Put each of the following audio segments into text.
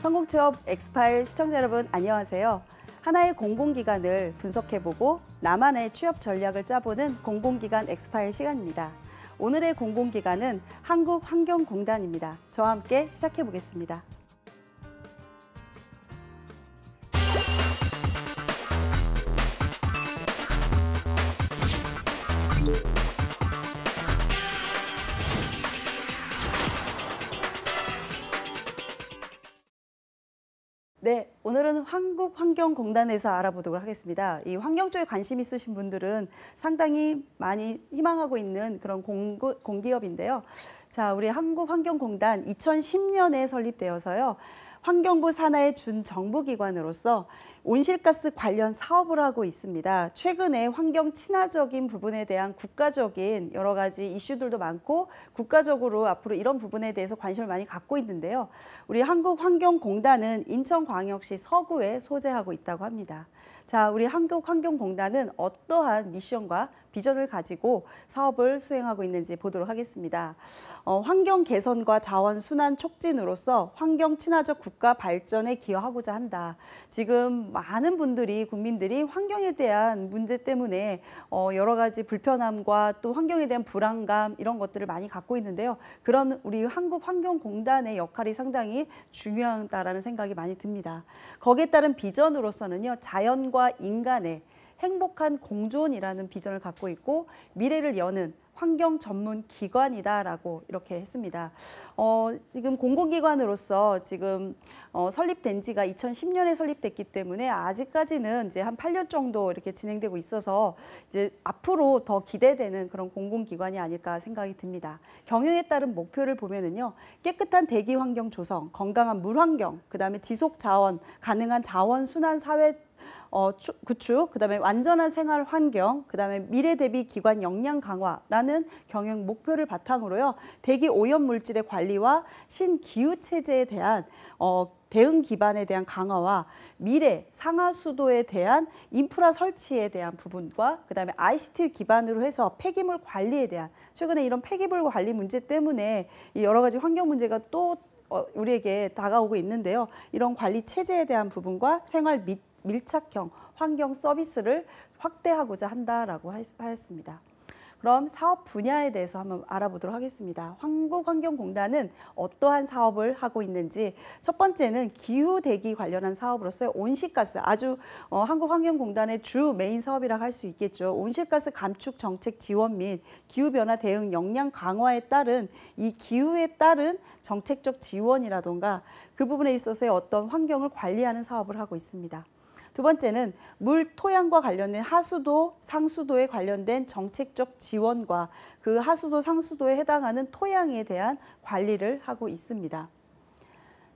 성공취업 엑스파일 시청자 여러분 안녕하세요. 하나의 공공기관을 분석해보고 나만의 취업 전략을 짜보는 공공기관 엑스파일 시간입니다. 오늘의 공공기관은 한국환경공단입니다. 저와 함께 시작해보겠습니다. 오늘은 한국환경공단에서 알아보도록 하겠습니다. 이 환경 쪽에 관심 있으신 분들은 상당히 많이 희망하고 있는 그런 공구, 공기업인데요. 자, 우리 한국환경공단 2010년에 설립되어서요. 환경부 산하의 준정부기관으로서 온실가스 관련 사업을 하고 있습니다. 최근에 환경 친화적인 부분에 대한 국가적인 여러 가지 이슈들도 많고 국가적으로 앞으로 이런 부분에 대해서 관심을 많이 갖고 있는데요. 우리 한국환경공단은 인천광역시 서구에 소재하고 있다고 합니다. 자, 우리 한국환경공단은 어떠한 미션과 비전을 가지고 사업을 수행하고 있는지 보도록 하겠습니다. 어, 환경 개선과 자원 순환 촉진으로서 환경 친화적 국가 발전에 기여하고자 한다. 지금 많은 분들이 국민들이 환경에 대한 문제 때문에 어, 여러 가지 불편함과 또 환경에 대한 불안감 이런 것들을 많이 갖고 있는데요. 그런 우리 한국환경공단의 역할이 상당히 중요하다라는 생각이 많이 듭니다. 거기에 따른 비전으로서는요. 자연과 자연과 인간의 행복한 공존이라는 비전을 갖고 있고 미래를 여는 환경 전문 기관이다라고 이렇게 했습니다. 어, 지금 공공기관으로서 지금 어, 설립된 지가 2010년에 설립됐기 때문에 아직까지는 이제 한 8년 정도 이렇게 진행되고 있어서 이제 앞으로 더 기대되는 그런 공공기관이 아닐까 생각이 듭니다. 경영에 따른 목표를 보면은요 깨끗한 대기 환경 조성, 건강한 물 환경, 그 다음에 지속 자원 가능한 자원 순환 사회 어, 추, 구축, 그다음에 완전한 생활 환경, 그다음에 미래 대비 기관 역량 강화라는 경영 목표를 바탕으로요. 대기 오염 물질의 관리와 신기후 체제에 대한 어, 대응 기반에 대한 강화와 미래 상하 수도에 대한 인프라 설치에 대한 부분과 그다음에 ICT 기반으로 해서 폐기물 관리에 대한 최근에 이런 폐기물 관리 문제 때문에 여러 가지 환경 문제가 또 어, 우리에게 다가오고 있는데요. 이런 관리 체제에 대한 부분과 생활 및 밀착형 환경 서비스를 확대하고자 한다라고 하였습니다. 그럼 사업 분야에 대해서 한번 알아보도록 하겠습니다. 한국환경공단은 어떠한 사업을 하고 있는지 첫 번째는 기후대기 관련한 사업으로서 온실가스 아주 어, 한국환경공단의 주 메인 사업이라 할수 있겠죠. 온실가스 감축 정책 지원 및 기후변화 대응 역량 강화에 따른 이 기후에 따른 정책적 지원이라던가 그 부분에 있어서의 어떤 환경을 관리하는 사업을 하고 있습니다. 두 번째는 물 토양과 관련된 하수도, 상수도에 관련된 정책적 지원과 그 하수도, 상수도에 해당하는 토양에 대한 관리를 하고 있습니다.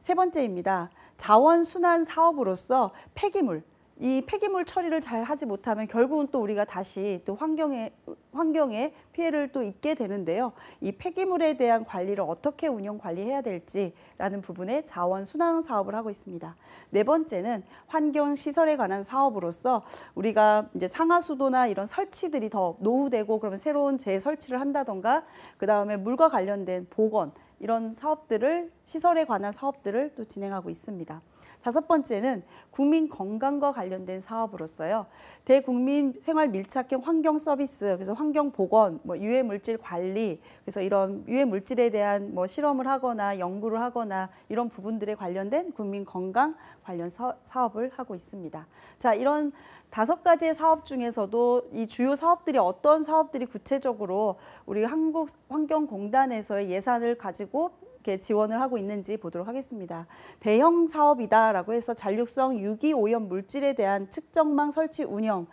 세 번째입니다. 자원순환 사업으로서 폐기물, 이 폐기물 처리를 잘 하지 못하면 결국은 또 우리가 다시 또 환경에 환경에 피해를 또 입게 되는데요. 이 폐기물에 대한 관리를 어떻게 운영 관리해야 될지라는 부분에 자원 순환 사업을 하고 있습니다. 네 번째는 환경 시설에 관한 사업으로서 우리가 이제 상하수도나 이런 설치들이 더 노후되고 그러면 새로운 재설치를 한다던가 그다음에 물과 관련된 보건 이런 사업들을 시설에 관한 사업들을 또 진행하고 있습니다. 다섯 번째는 국민 건강과 관련된 사업으로서요. 대국민 생활 밀착형 환경 서비스, 그래서 환경 보건, 뭐 유해 물질 관리, 그래서 이런 유해 물질에 대한 뭐 실험을 하거나 연구를 하거나 이런 부분들에 관련된 국민 건강 관련 서, 사업을 하고 있습니다. 자, 이런 다섯 가지의 사업 중에서도 이 주요 사업들이 어떤 사업들이 구체적으로 우리 한국 환경공단에서의 예산을 가지고 이렇게 지원을 하고 있는지 보도록 하겠습니다. 대형 사업이다라고 해서 잔류성 유기오염 물질에 대한 측정망 설치 운영을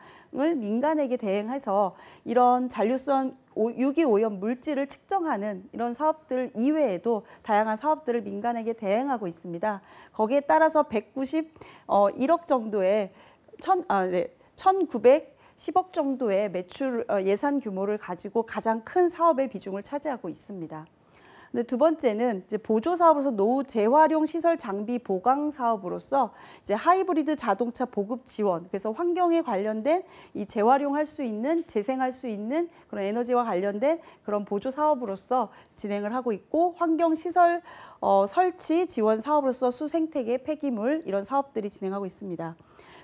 민간에게 대행해서 이런 잔류성 유기오염 물질을 측정하는 이런 사업들 이외에도 다양한 사업들을 민간에게 대행하고 있습니다. 거기에 따라서 191억 어, 정도의 천, 아, 네, 1900 10억 정도의 매출 어, 예산 규모를 가지고 가장 큰 사업의 비중을 차지하고 있습니다. 근데 두 번째는 이제 보조 사업으로서 노후 재활용 시설 장비 보강 사업으로서 이제 하이브리드 자동차 보급 지원 그래서 환경에 관련된 이 재활용할 수 있는 재생할 수 있는 그런 에너지와 관련된 그런 보조 사업으로서 진행을 하고 있고 환경 시설 어, 설치 지원 사업으로서 수생태계 폐기물 이런 사업들이 진행하고 있습니다.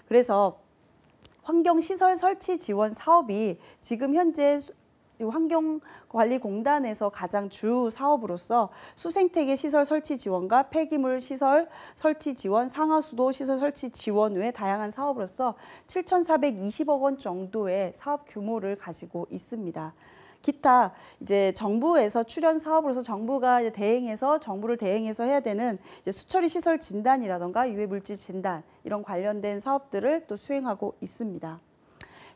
그래서 환경시설 설치 지원 사업이 지금 현재 환경관리공단에서 가장 주 사업으로서 수생태계 시설 설치 지원과 폐기물 시설 설치 지원, 상하수도 시설 설치 지원 외 다양한 사업으로서 7,420억 원 정도의 사업 규모를 가지고 있습니다. 기타 이제 정부에서 출연 사업으로서 정부가 대행해서 정부를 대행해서 해야 되는 수처리 시설 진단이라던가 유해 물질 진단 이런 관련된 사업들을 또 수행하고 있습니다.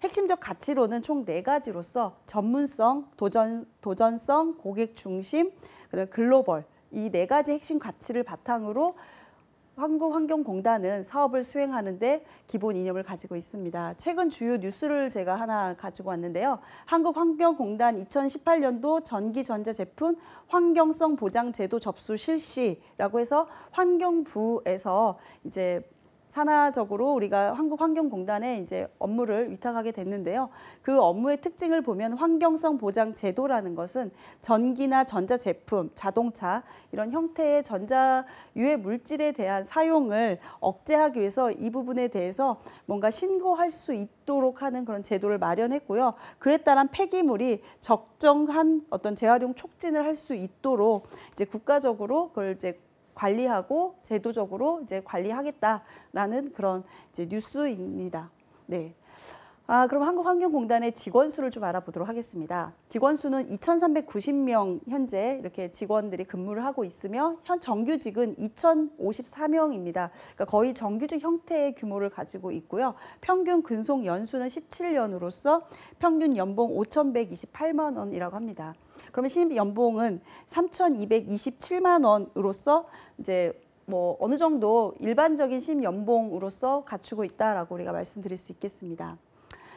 핵심적 가치로는 총 네 가지로서 전문성, 도전, 도전성, 고객 중심, 그다음 글로벌 이 네 가지 핵심 가치를 바탕으로 한국환경공단은 사업을 수행하는데 기본 이념을 가지고 있습니다. 최근 주요 뉴스를 제가 하나 가지고 왔는데요. 한국환경공단 2018년도 전기전자제품 환경성 보장제도 접수 실시라고 해서 환경부에서 이제 산하적으로 우리가 한국환경공단에 이제 업무를 위탁하게 됐는데요. 그 업무의 특징을 보면 환경성 보장 제도라는 것은 전기나 전자제품, 자동차 이런 형태의 전자 유해 물질에 대한 사용을 억제하기 위해서 이 부분에 대해서 뭔가 신고할 수 있도록 하는 그런 제도를 마련했고요. 그에 따른 폐기물이 적정한 어떤 재활용 촉진을 할 수 있도록 이제 국가적으로 그걸 이제 관리하고 제도적으로 이제 관리하겠다라는 그런 이제 뉴스입니다. 네. 아, 그럼 한국환경공단의 직원 수를 좀 알아보도록 하겠습니다. 직원 수는 2,390명 현재 이렇게 직원들이 근무를 하고 있으며 현 정규직은 2,054명입니다. 그러니까 거의 정규직 형태의 규모를 가지고 있고요. 평균 근속 연수는 17년으로서 평균 연봉 5,128만 원이라고 합니다. 그러면 신입 연봉은 3,227만 원으로서 이제 뭐 어느 정도 일반적인 신입 연봉으로서 갖추고 있다라고 우리가 말씀드릴 수 있겠습니다.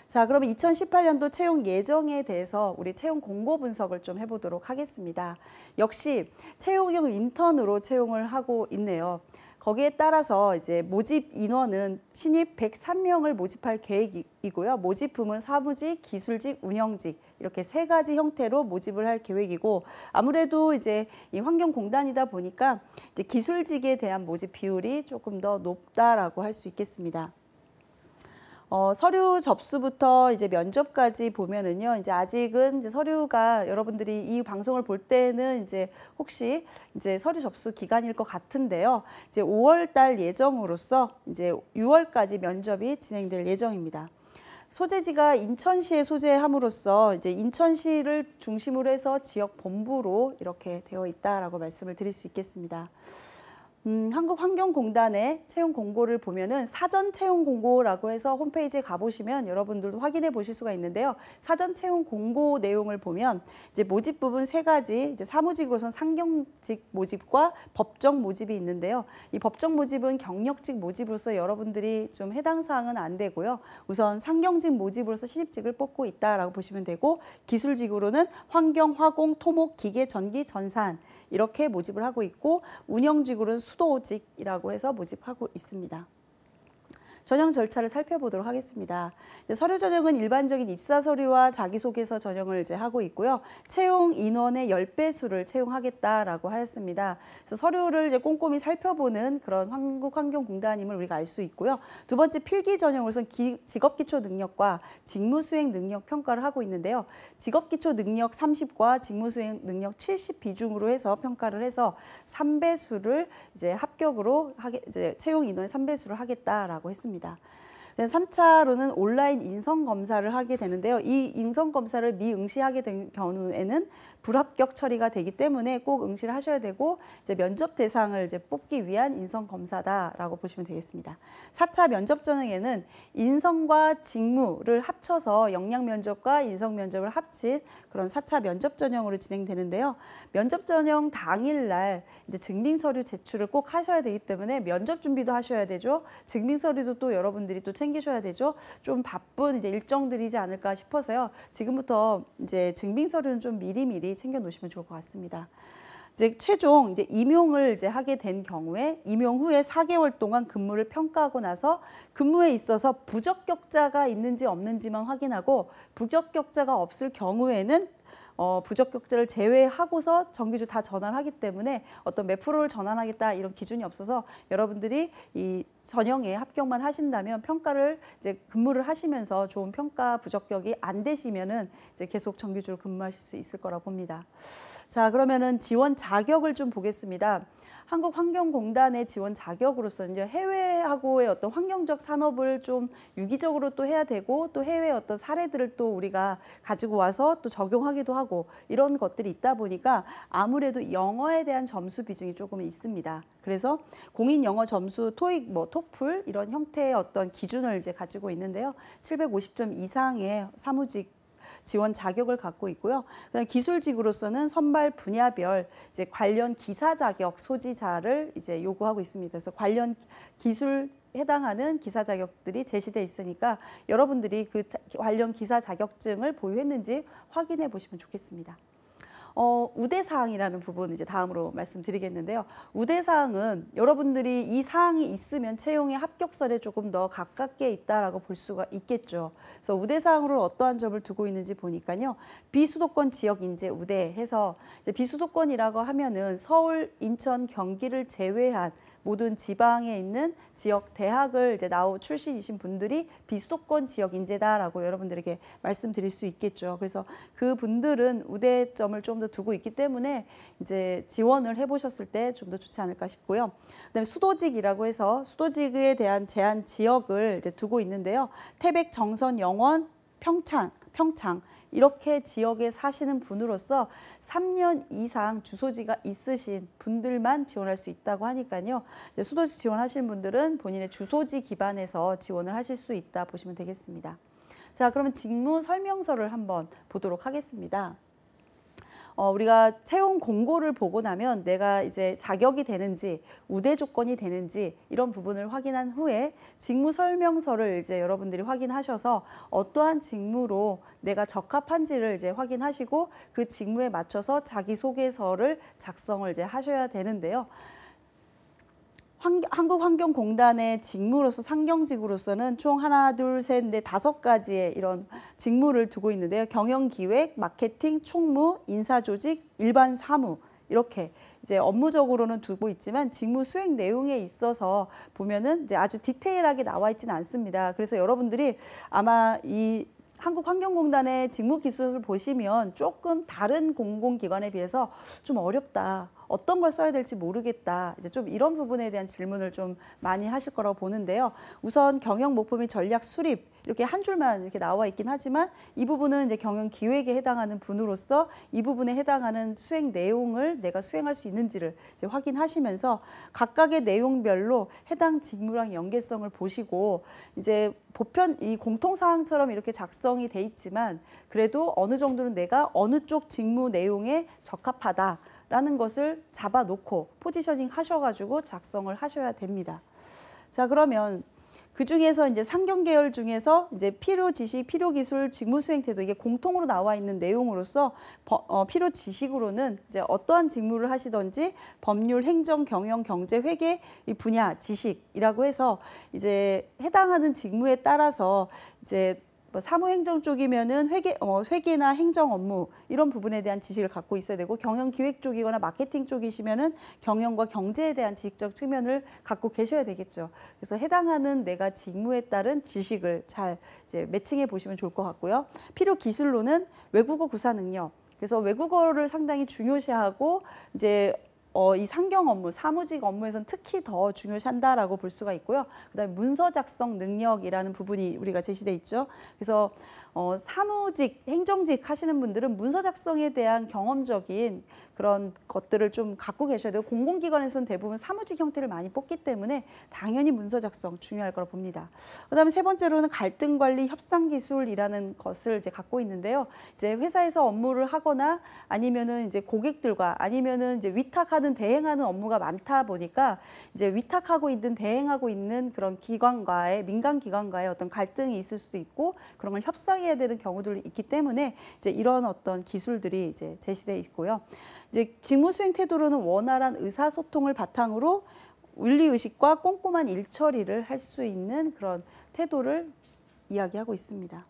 자, 그러면 2018년도 채용 예정에 대해서 우리 채용 공고 분석을 좀 해보도록 하겠습니다. 역시 채용형 인턴으로 채용을 하고 있네요. 거기에 따라서 이제 모집 인원은 신입 103명을 모집할 계획이고요. 모집품은 사무직, 기술직, 운영직 이렇게 세 가지 형태로 모집을 할 계획이고 아무래도 이제 이 환경공단이다 보니까 이제 기술직에 대한 모집 비율이 조금 더 높다라고 할 수 있겠습니다. 어, 서류 접수부터 이제 면접까지 보면은요, 이제 아직은 이제 서류가 여러분들이 이 방송을 볼 때는 이제 혹시 이제 서류 접수 기간일 것 같은데요. 이제 5월 달 예정으로서 이제 6월까지 면접이 진행될 예정입니다. 소재지가 인천시에 소재함으로써 이제 인천시를 중심으로 해서 지역 본부로 이렇게 되어 있다라고 말씀을 드릴 수 있겠습니다. 음, 한국환경공단의 채용 공고를 보면은 사전 채용 공고라고 해서 홈페이지에 가보시면 여러분들도 확인해 보실 수가 있는데요. 사전 채용 공고 내용을 보면 이제 모집 부분 세 가지 이제 사무직으로선 상경직 모집과 법정 모집이 있는데요. 이 법정 모집은 경력직 모집으로서 여러분들이 좀 해당 사항은 안 되고요. 우선 상경직 모집으로서 신입직을 뽑고 있다라고 보시면 되고 기술직으로는 환경, 화공, 토목, 기계, 전기, 전산 이렇게 모집을 하고 있고 운영직으로는 수도직이라고 해서 모집하고 있습니다. 전형 절차를 살펴보도록 하겠습니다. 서류 전형은 일반적인 입사 서류와 자기소개서 전형을 이제 하고 있고요. 채용 인원의 10배 수를 채용하겠다라고 하였습니다. 그래서 서류를 이제 꼼꼼히 살펴보는 그런 한국환경공단임을 우리가 알 수 있고요. 두 번째 필기 전형으로선 직업기초 능력과 직무수행 능력 평가를 하고 있는데요. 직업기초 능력 30과 직무수행 능력 70 비중으로 해서 평가를 해서 3배수를 이제 합격으로 하게, 이제 채용 인원의 3배수를 하겠다라고 했습니다. 했습니다. 네, 삼차로는 온라인 인성 검사를 하게 되는데요. 이 인성 검사를 미응시하게 된 경우에는 불합격 처리가 되기 때문에 꼭 응시를 하셔야 되고 이제 면접 대상을 이제 뽑기 위한 인성 검사다라고 보시면 되겠습니다. 사차 면접 전형에는 인성과 직무를 합쳐서 역량 면접과 인성 면접을 합친 그런 사차 면접 전형으로 진행되는데요. 면접 전형 당일 날 이제 증빙 서류 제출을 꼭 하셔야 되기 때문에 면접 준비도 하셔야 되죠. 증빙 서류도 또 여러분들이 또 챙기셔야 되죠. 좀 바쁜 이제 일정들이지 않을까 싶어서요. 지금부터 이제 증빙 서류는 좀 미리미리 챙겨 놓으시면 좋을 것 같습니다. 이제 최종 이제 임용을 이제 하게 된 경우에 임용 후에 4개월 동안 근무를 평가하고 나서 근무에 있어서 부적격자가 있는지 없는지만 확인하고 부적격자가 없을 경우에는 어, 부적격자를 제외하고서 정규주 다 전환하기 때문에 어떤 몇 프로를 전환하겠다 이런 기준이 없어서 여러분들이 이 전형에 합격만 하신다면 평가를 이제 근무를 하시면서 좋은 평가 부적격이 안 되시면은 이제 계속 정규주로 근무하실 수 있을 거라 봅니다. 자 그러면은 지원 자격을 좀 보겠습니다. 한국 환경공단의 지원 자격으로서 이제 해외하고의 어떤 환경적 산업을 좀 유기적으로 또 해야 되고 또 해외 어떤 사례들을 또 우리가 가지고 와서 또 적용하기도 하고 이런 것들이 있다 보니까 아무래도 영어에 대한 점수 비중이 조금 있습니다. 그래서 공인 영어 점수 토익 뭐 토플 이런 형태의 어떤 기준을 이제 가지고 있는데요. 750점 이상의 사무직 지원 자격을 갖고 있고요. 그다음 기술직으로서는 선발 분야별 이제 관련 기사 자격 소지자를 이제 요구하고 있습니다. 그래서 관련 기술 해당하는 기사 자격들이 제시돼 있으니까 여러분들이 그 관련 기사 자격증을 보유했는지 확인해 보시면 좋겠습니다. 어, 우대사항이라는 부분 이제 다음으로 말씀드리겠는데요. 우대사항은 여러분들이 이 사항이 있으면 채용의 합격설에 조금 더 가깝게 있다라고 볼 수가 있겠죠. 그래서 우대사항으로 어떠한 점을 두고 있는지 보니까요. 비수도권 지역 인재 우대해서 비수도권이라고 하면은 서울, 인천, 경기를 제외한 모든 지방에 있는 지역 대학을 이제 나온 출신이신 분들이 비수도권 지역 인재다라고 여러분들에게 말씀드릴 수 있겠죠. 그래서 그 분들은 우대점을 좀 더 두고 있기 때문에 이제 지원을 해보셨을 때 좀 더 좋지 않을까 싶고요. 그다음에 수도직이라고 해서 수도직에 대한 제한 지역을 이제 두고 있는데요. 태백, 정선, 영원, 평창 평창 이렇게 지역에 사시는 분으로서 3년 이상 주소지가 있으신 분들만 지원할 수 있다고 하니까요. 수도지 지원하시는 분들은 본인의 주소지 기반에서 지원을 하실 수 있다 보시면 되겠습니다. 자, 그러면 직무 설명서를 한번 보도록 하겠습니다. 어, 우리가 채용 공고를 보고 나면 내가 이제 자격이 되는지 우대 조건이 되는지 이런 부분을 확인한 후에 직무 설명서를 이제 여러분들이 확인하셔서 어떠한 직무로 내가 적합한지를 이제 확인하시고 그 직무에 맞춰서 자기소개서를 작성을 이제 하셔야 되는데요. 한국환경공단의 직무로서 상경직으로서는 총 하나, 둘, 셋, 넷, 다섯 가지의 이런 직무를 두고 있는데요. 경영기획, 마케팅, 총무, 인사조직, 일반 사무 이렇게 이제 업무적으로는 두고 있지만 직무 수행 내용에 있어서 보면은 이제 아주 디테일하게 나와 있지는 않습니다. 그래서 여러분들이 아마 이 한국환경공단의 직무 기술을 보시면 조금 다른 공공기관에 비해서 좀 어렵다. 어떤 걸 써야 될지 모르겠다. 이제 좀 이런 부분에 대한 질문을 좀 많이 하실 거라고 보는데요. 우선 경영 목표 및 전략 수립 이렇게 한 줄만 이렇게 나와 있긴 하지만 이 부분은 이제 경영 기획에 해당하는 분으로서 이 부분에 해당하는 수행 내용을 내가 수행할 수 있는지를 이제 확인하시면서 각각의 내용별로 해당 직무랑 연계성을 보시고 이제 보편 이 공통 사항처럼 이렇게 작성이 돼 있지만 그래도 어느 정도는 내가 어느 쪽 직무 내용에 적합하다. 라는 것을 잡아놓고 포지셔닝 하셔가지고 작성을 하셔야 됩니다. 자 그러면 그 중에서 이제 상경 계열 중에서 이제 필요 지식, 필요 기술, 직무 수행 태도 이게 공통으로 나와 있는 내용으로서 어, 필요 지식으로는 이제 어떠한 직무를 하시던지 법률, 행정, 경영, 경제, 회계 이 분야 지식이라고 해서 이제 해당하는 직무에 따라서 이제 뭐 사무행정 쪽이면은 회계, 어, 회계나 행정 업무 이런 부분에 대한 지식을 갖고 있어야 되고 경영 기획 쪽이거나 마케팅 쪽이시면은 경영과 경제에 대한 지식적 측면을 갖고 계셔야 되겠죠. 그래서 해당하는 내가 직무에 따른 지식을 잘 이제 매칭해 보시면 좋을 것 같고요. 필요 기술로는 외국어 구사 능력. 그래서 외국어를 상당히 중요시하고 이제 어, 이 상경 업무, 사무직 업무에서는 특히 더 중요시한다라고 볼 수가 있고요. 그다음에 문서 작성 능력이라는 부분이 우리가 제시돼 있죠. 그래서 어, 사무직, 행정직 하시는 분들은 문서 작성에 대한 경험적인 그런 것들을 좀 갖고 계셔야 되고 공공기관에서는 대부분 사무직 형태를 많이 뽑기 때문에 당연히 문서 작성 중요할 거라 봅니다. 그다음에 세 번째로는 갈등 관리 협상 기술이라는 것을 이제 갖고 있는데요. 이제 회사에서 업무를 하거나 아니면은 이제 고객들과 아니면은 이제 위탁하는 대행하는 업무가 많다 보니까 이제 위탁하고 있는 대행하고 있는 그런 기관과의 민간 기관과의 어떤 갈등이 있을 수도 있고 그런 걸 협상이 해야 되는 경우들이 있기 때문에 이제 이런 어떤 기술들이 이제 제시돼 있고요. 이제 직무 수행 태도로는 원활한 의사소통을 바탕으로 윤리의식과 꼼꼼한 일처리를 할 수 있는 그런 태도를 이야기하고 있습니다.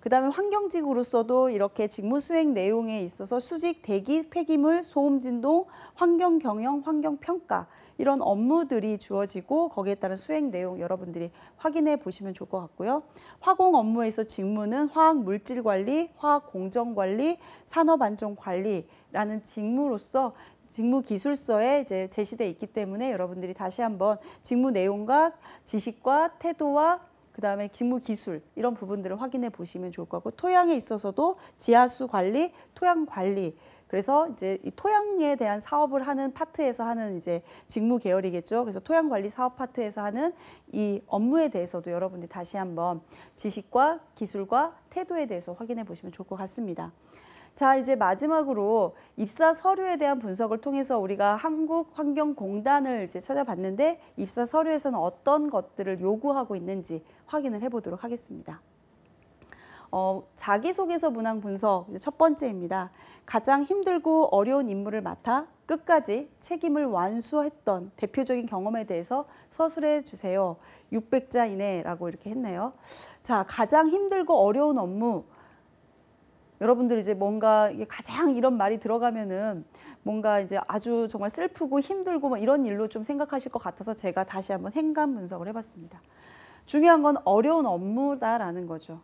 그 다음에 환경직으로서도 이렇게 직무 수행 내용에 있어서 수직, 대기, 폐기물, 소음 진동, 환경 경영, 환경 평가 이런 업무들이 주어지고 거기에 따른 수행 내용 여러분들이 확인해 보시면 좋을 것 같고요. 화공 업무에서 직무는 화학 물질 관리, 화학 공정 관리, 산업 안전 관리라는 직무로서 직무 기술서에 이제 제시돼 있기 때문에 여러분들이 다시 한번 직무 내용과 지식과 태도와 그다음에 직무 기술 이런 부분들을 확인해 보시면 좋을 것 같고 토양에 있어서도 지하수 관리, 토양 관리 그래서 이제 이 토양에 대한 사업을 하는 파트에서 하는 이제 직무 계열이겠죠. 그래서 토양 관리 사업 파트에서 하는 이 업무에 대해서도 여러분들이 다시 한번 지식과 기술과 태도에 대해서 확인해 보시면 좋을 것 같습니다. 자 이제 마지막으로 입사 서류에 대한 분석을 통해서 우리가 한국환경공단을 이제 찾아봤는데 입사 서류에서는 어떤 것들을 요구하고 있는지 확인을 해보도록 하겠습니다. 어, 자기소개서 문항 분석 첫 번째입니다. 가장 힘들고 어려운 임무를 맡아 끝까지 책임을 완수했던 대표적인 경험에 대해서 서술해 주세요. 600자 이내라고 이렇게 했네요. 자, 가장 힘들고 어려운 업무. 여러분들 이제 뭔가 가장 이런 말이 들어가면은 뭔가 이제 아주 정말 슬프고 힘들고 뭐 이런 일로 좀 생각하실 것 같아서 제가 다시 한번 행간 분석을 해봤습니다. 중요한 건 어려운 업무다라는 거죠.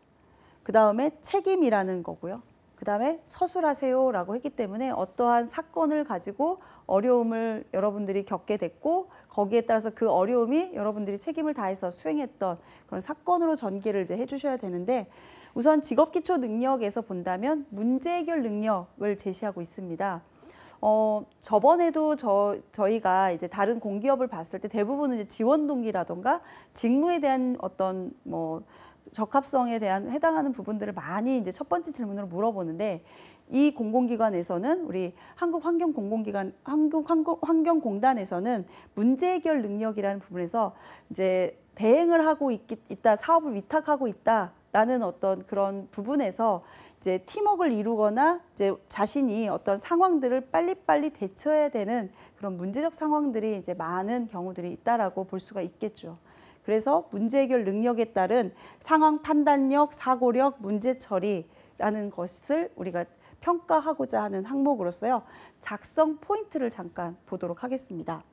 그 다음에 책임이라는 거고요. 그 다음에 서술하세요라고 했기 때문에 어떠한 사건을 가지고 어려움을 여러분들이 겪게 됐고 거기에 따라서 그 어려움이 여러분들이 책임을 다해서 수행했던 그런 사건으로 전개를 이제 해주셔야 되는데 우선 직업기초 능력에서 본다면 문제 해결 능력을 제시하고 있습니다. 어, 저번에도 저, 저희가 이제 다른 공기업을 봤을 때 대부분은 이제 지원 동기라던가 직무에 대한 어떤 뭐 적합성에 대한 해당하는 부분들을 많이 이제 첫 번째 질문으로 물어보는데 이 공공기관에서는 우리 한국환경공공기관 한국환경공단에서는 문제 해결 능력이라는 부분에서 이제 대행을 하고 있, 있다 사업을 위탁하고 있다라는 어떤 그런 부분에서 이제 팀웍을 이루거나 이제 자신이 어떤 상황들을 빨리빨리 대처해야 되는 그런 문제적 상황들이 이제 많은 경우들이 있다라고 볼 수가 있겠죠. 그래서 문제 해결 능력에 따른 상황 판단력, 사고력, 문제 처리라는 것을 우리가 평가하고자 하는 항목으로서요. 작성 포인트를 잠깐 보도록 하겠습니다.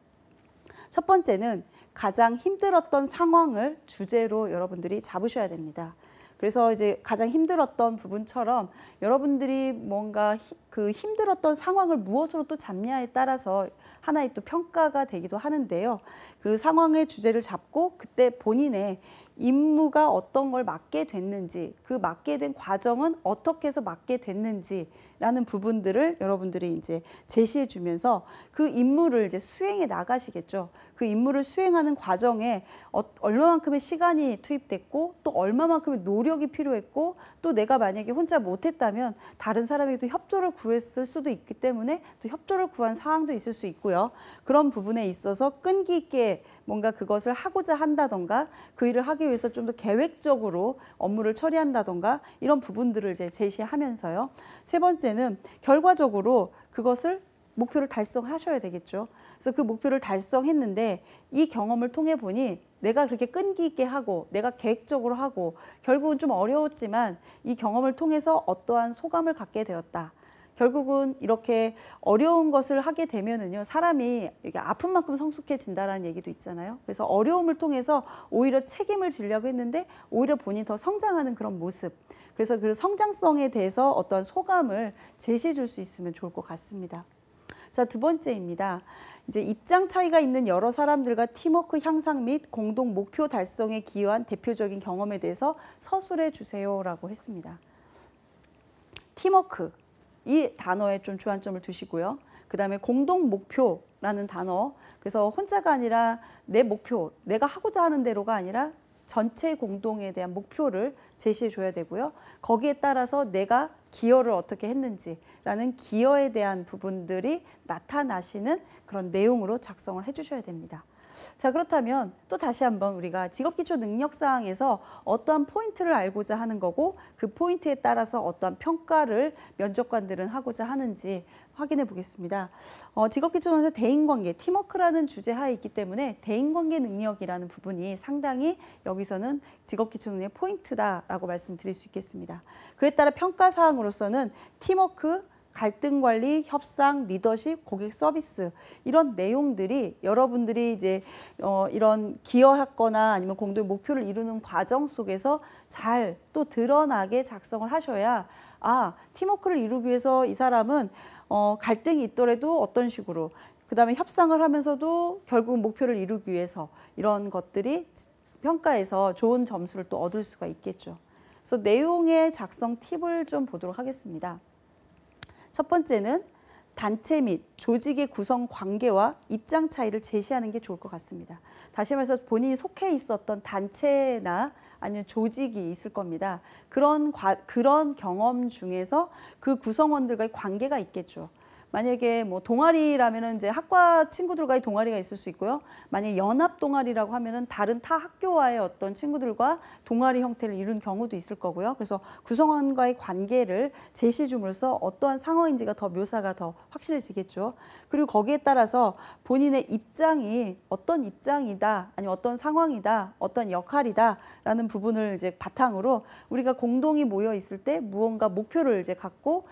첫 번째는 가장 힘들었던 상황을 주제로 여러분들이 잡으셔야 됩니다. 그래서 이제 가장 힘들었던 부분처럼 여러분들이 뭔가 그 힘들었던 상황을 무엇으로 또 잡냐에 따라서 하나의 또 평가가 되기도 하는데요. 그 상황의 주제를 잡고 그때 본인의 임무가 어떤 걸 맡게 됐는지 그 맡게 된 과정은 어떻게 해서 맡게 됐는지 라는 부분들을 여러분들이 이제 제시해 주면서 그 임무를 이제 수행해 나가시겠죠. 그 임무를 수행하는 과정에 어, 얼마만큼의 시간이 투입됐고 또 얼마만큼의 노력이 필요했고 또 내가 만약에 혼자 못했다면 다른 사람에게도 협조를 구했을 수도 있기 때문에 또 협조를 구한 사항도 있을 수 있고요. 그런 부분에 있어서 끈기 있게 뭔가 그것을 하고자 한다던가 그 일을 하기 위해서 좀 더 계획적으로 업무를 처리한다던가 이런 부분들을 이제 제시하면서요. 세 번째 때는 결과적으로 그것을 목표를 달성하셔야 되겠죠. 그래서 그 목표를 달성했는데 이 경험을 통해 보니 내가 그렇게 끈기 있게 하고 내가 계획적으로 하고 결국은 좀 어려웠지만 이 경험을 통해서 어떠한 소감을 갖게 되었다. 결국은 이렇게 어려운 것을 하게 되면은요 사람이 이게 아픈 만큼 성숙해진다라는 얘기도 있잖아요. 그래서 어려움을 통해서 오히려 책임을 지려고 했는데 오히려 본인 더 성장하는 그런 모습. 그래서 그 성장성에 대해서 어떤 소감을 제시해 줄 수 있으면 좋을 것 같습니다. 자, 두 번째입니다. 이제 입장 차이가 있는 여러 사람들과 팀워크 향상 및 공동 목표 달성에 기여한 대표적인 경험에 대해서 서술해 주세요라고 했습니다. 팀워크 이 단어에 좀 주안점을 두시고요. 그다음에 공동 목표라는 단어. 그래서 혼자가 아니라 내 목표, 내가 하고자 하는 대로가 아니라 전체 공동에 대한 목표를 제시해 줘야 되고요. 거기에 따라서 내가 기여를 어떻게 했는지라는 기여에 대한 부분들이 나타나시는 그런 내용으로 작성을 해 주셔야 됩니다. 자 그렇다면 또 다시 한번 우리가 직업기초 능력사항에서 어떠한 포인트를 알고자 하는 거고 그 포인트에 따라서 어떠한 평가를 면접관들은 하고자 하는지 확인해 보겠습니다. 어, 직업기초전세 대인관계, 팀워크라는 주제 하에 있기 때문에 대인관계 능력이라는 부분이 상당히 여기서는 직업기초능력 의 포인트다라고 말씀드릴 수 있겠습니다. 그에 따라 평가사항으로서는 팀워크, 갈등 관리, 협상, 리더십, 고객 서비스 이런 내용들이 여러분들이 이제 어 이런 기여하거나 아니면 공동 목표를 이루는 과정 속에서 잘 또 드러나게 작성을 하셔야 아 팀워크를 이루기 위해서 이 사람은 어 갈등이 있더라도 어떤 식으로 그 다음에 협상을 하면서도 결국 목표를 이루기 위해서 이런 것들이 평가에서 좋은 점수를 또 얻을 수가 있겠죠. 그래서 내용의 작성 팁을 좀 보도록 하겠습니다. 첫 번째는 단체 및 조직의 구성 관계와 입장 차이를 제시하는 게 좋을 것 같습니다. 다시 말해서 본인이 속해 있었던 단체나 아니면 조직이 있을 겁니다. 그런 과, 그런 경험 중에서 그 구성원들과의 관계가 있겠죠. 만약에 뭐 동아리라면은 이제 학과 친구들과의 동아리가 있을 수 있고요. 만약에 연합 동아리라고 하면은 다른 타 학교와의 어떤 친구들과 동아리 형태를 이룬 경우도 있을 거고요. 그래서 구성원과의 관계를 제시 줌으로써 어떠한 상황인지가 더 묘사가 더 확실해지겠죠. 그리고 거기에 따라서 본인의 입장이 어떤 입장이다, 아니면 어떤 상황이다, 어떤 역할이다라는 부분을 이제 바탕으로 우리가 공동이 모여 있을 때 무언가 목표를 이제 갖고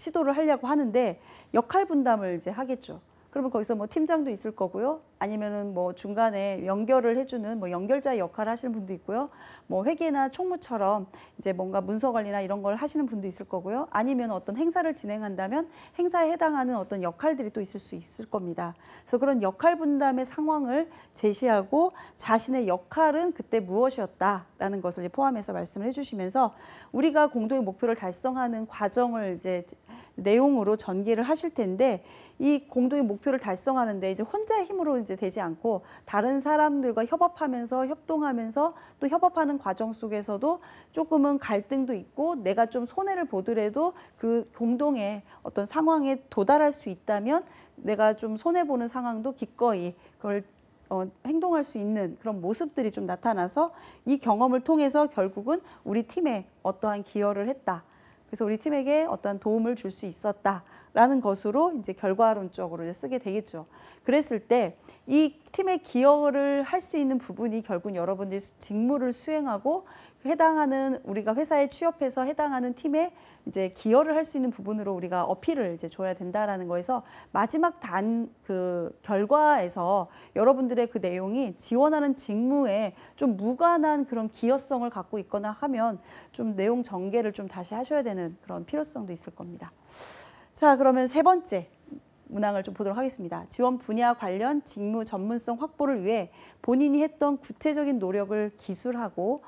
시도를 하려고 하는데 역할 분담을 이제 하겠죠. 그러면 거기서 뭐 팀장도 있을 거고요. 아니면은 뭐 중간에 연결을 해주는 뭐 연결자 역할을 하시는 분도 있고요. 뭐 회계나 총무처럼 이제 뭔가 문서 관리나 이런 걸 하시는 분도 있을 거고요. 아니면 어떤 행사를 진행한다면 행사에 해당하는 어떤 역할들이 또 있을 수 있을 겁니다. 그래서 그런 역할 분담의 상황을 제시하고 자신의 역할은 그때 무엇이었다라는 것을 포함해서 말씀을 해주시면서 우리가 공동의 목표를 달성하는 과정을 이제 내용으로 전개를 하실 텐데 이 공동의 목표를 달성하는데 이제 혼자 의 힘으로 이제 이제 되지 않고 다른 사람들과 협업하면서 협동하면서 또 협업하는 과정 속에서도 조금은 갈등도 있고 내가 좀 손해를 보더라도 그 공동의 어떤 상황에 도달할 수 있다면 내가 좀 손해 보는 상황도 기꺼이 그걸 어, 행동할 수 있는 그런 모습들이 좀 나타나서 이 경험을 통해서 결국은 우리 팀에 어떠한 기여를 했다. 그래서 우리 팀에게 어떠한 도움을 줄 수 있었다. 라는 것으로 이제 결과론적으로 이제 쓰게 되겠죠. 그랬을 때 이 팀의 기여를 할 수 있는 부분이 결국 여러분들이 직무를 수행하고 해당하는 우리가 회사에 취업해서 해당하는 팀에 이제 기여를 할 수 있는 부분으로 우리가 어필을 이제 줘야 된다라는 거에서 마지막 단 그 결과에서 여러분들의 그 내용이 지원하는 직무에 좀 무관한 그런 기여성을 갖고 있거나 하면 좀 내용 전개를 좀 다시 하셔야 되는 그런 필요성도 있을 겁니다. 자, 그러면 세 번째 문항을 좀 보도록 하겠습니다. 지원 분야 관련 직무 전문성 확보를 위해 본인이 했던 구체적인 노력을 기술하고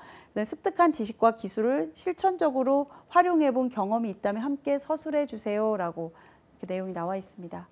습득한 지식과 기술을 실천적으로 활용해 본 경험이 있다면 함께 서술해 주세요라고 그 내용이 나와 있습니다.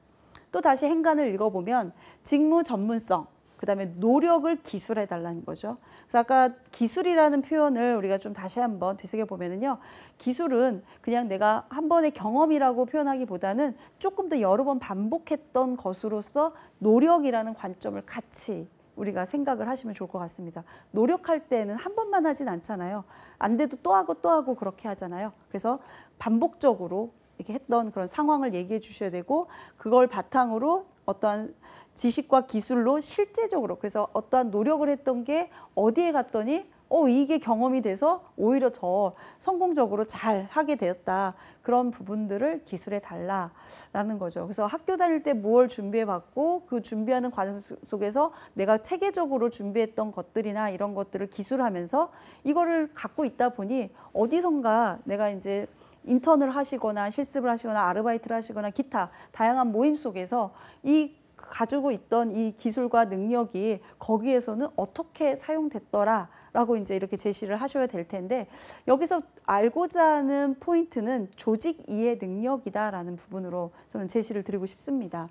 또 다시 행간을 읽어보면 직무 전문성, 그다음에 노력을 기술해 달라는 거죠. 그래서 아까 기술이라는 표현을 우리가 좀 다시 한번 되새겨 보면은요. 기술은 그냥 내가 한 번의 경험이라고 표현하기보다는 조금 더 여러 번 반복했던 것으로서 노력이라는 관점을 같이 우리가 생각을 하시면 좋을 것 같습니다. 노력할 때는 한 번만 하진 않잖아요. 안 돼도 또 하고 또 하고 그렇게 하잖아요. 그래서 반복적으로 이렇게 했던 그런 상황을 얘기해 주셔야 되고 그걸 바탕으로 어떠한 지식과 기술로 실제적으로 그래서 어떠한 노력을 했던 게 어디에 갔더니 어 이게 경험이 돼서 오히려 더 성공적으로 잘 하게 되었다 그런 부분들을 기술해 달라라는 거죠 그래서 학교 다닐 때 뭘 준비해 봤고 그 준비하는 과정 속에서 내가 체계적으로 준비했던 것들이나 이런 것들을 기술하면서 이거를 갖고 있다 보니 어디선가 내가 이제 인턴을 하시거나 실습을 하시거나 아르바이트를 하시거나 기타 다양한 모임 속에서 이 가지고 있던 이 기술과 능력이 거기에서는 어떻게 사용됐더라 라고 이제 이렇게 제시를 하셔야 될 텐데 여기서 알고자 하는 포인트는 조직 이해 능력이다라는 부분으로 저는 제시를 드리고 싶습니다.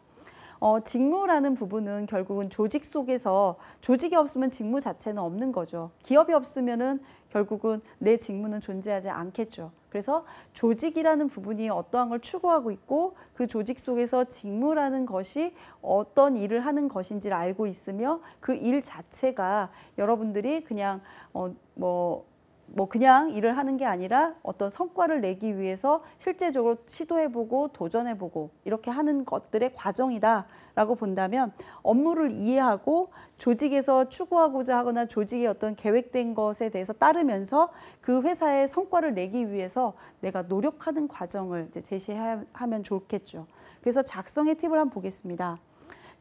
어, 직무라는 부분은 결국은 조직 속에서 조직이 없으면 직무 자체는 없는 거죠. 기업이 없으면은 결국은 내 직무는 존재하지 않겠죠. 그래서 조직이라는 부분이 어떠한 걸 추구하고 있고 그 조직 속에서 직무라는 것이 어떤 일을 하는 것인지를 알고 있으며 그 일 자체가 여러분들이 그냥 어, 뭐뭐 그냥 일을 하는 게 아니라 어떤 성과를 내기 위해서 실제적으로 시도해보고 도전해보고 이렇게 하는 것들의 과정이다라고 본다면 업무를 이해하고 조직에서 추구하고자 하거나 조직의 어떤 계획된 것에 대해서 따르면서 그 회사의 성과를 내기 위해서 내가 노력하는 과정을 이제 제시하면 좋겠죠. 그래서 작성의 팁을 한번 보겠습니다.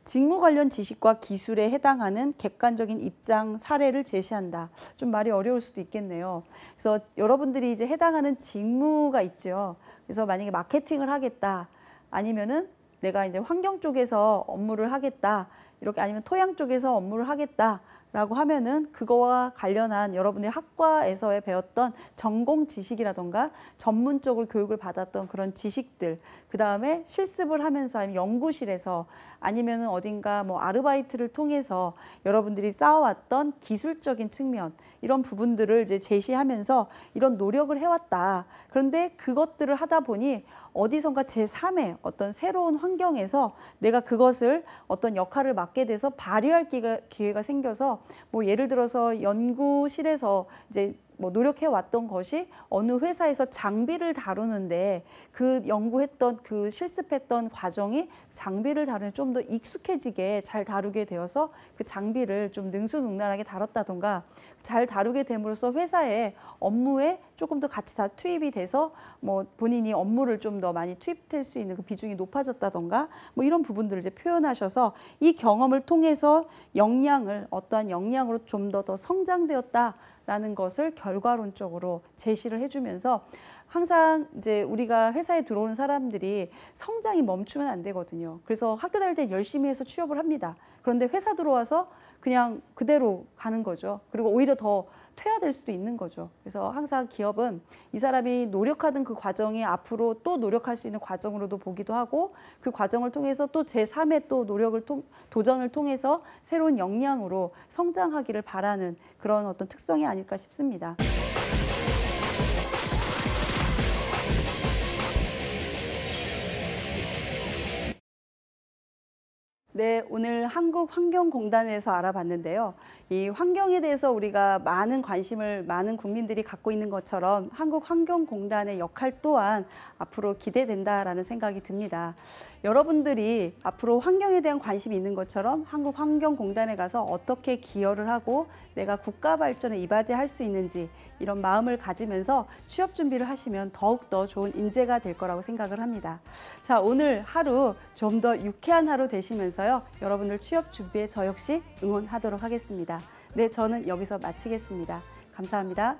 직무 관련 지식과 기술에 해당하는 객관적인 입장 사례를 제시한다. 좀 말이 어려울 수도 있겠네요. 그래서 여러분들이 이제 해당하는 직무가 있죠. 그래서 만약에 마케팅을 하겠다. 아니면은 내가 이제 환경 쪽에서 업무를 하겠다. 이렇게 아니면 토양 쪽에서 업무를 하겠다. 라고 하면은 그거와 관련한 여러분의 학과에서의 배웠던 전공 지식이라던가 전문적으로 교육을 받았던 그런 지식들 그 다음에 실습을 하면서 아니면 연구실에서 아니면 은 어딘가 뭐 아르바이트를 통해서 여러분들이 쌓아왔던 기술적인 측면 이런 부분들을 이제 제시하면서 이런 노력을 해왔다 그런데 그것들을 하다 보니 어디선가 제3의 어떤 새로운 환경에서 내가 그것을 어떤 역할을 맡게 돼서 발휘할 기회가, 기회가 생겨서 뭐 예를 들어서 연구실에서 이제 뭐 노력해 왔던 것이 어느 회사에서 장비를 다루는데 그 연구했던 그 실습했던 과정이 장비를 다루는 좀 더 익숙해지게 잘 다루게 되어서 그 장비를 좀 능수능란하게 다뤘다던가 잘 다루게 됨으로써 회사의 업무에 조금 더 같이 다 투입이 돼서 뭐 본인이 업무를 좀 더 많이 투입될 수 있는 그 비중이 높아졌다던가 뭐 이런 부분들을 이제 표현하셔서 이 경험을 통해서 역량을 어떠한 역량으로 좀 더더 더 성장되었다 라는 것을 결과론적으로 제시를 해주면서 항상 이제 우리가 회사에 들어오는 사람들이 성장이 멈추면 안 되거든요. 그래서 학교 다닐 때 열심히 해서 취업을 합니다. 그런데 회사 들어와서 그냥 그대로 가는 거죠. 그리고 오히려 더 퇴화될 수도 있는 거죠. 그래서 항상 기업은 이 사람이 노력하는 그 과정이 앞으로 또 노력할 수 있는 과정으로도 보기도 하고 그 과정을 통해서 또 제3의 또 노력을 통, 도전을 통해서 새로운 역량으로 성장하기를 바라는 그런 어떤 특성이 아닐까 싶습니다. 네, 오늘 한국환경공단에서 알아봤는데요. 이 환경에 대해서 우리가 많은 관심을 많은 국민들이 갖고 있는 것처럼 한국환경공단의 역할 또한 앞으로 기대된다라는 생각이 듭니다. 여러분들이 앞으로 환경에 대한 관심이 있는 것처럼 한국환경공단에 가서 어떻게 기여를 하고 내가 국가 발전에 이바지할 수 있는지 이런 마음을 가지면서 취업 준비를 하시면 더욱더 좋은 인재가 될 거라고 생각을 합니다. 자, 오늘 하루 좀 더 유쾌한 하루 되시면서 있어요. 여러분들 취업 준비에 저 역시 응원하도록 하겠습니다. 네, 저는 여기서 마치겠습니다. 감사합니다.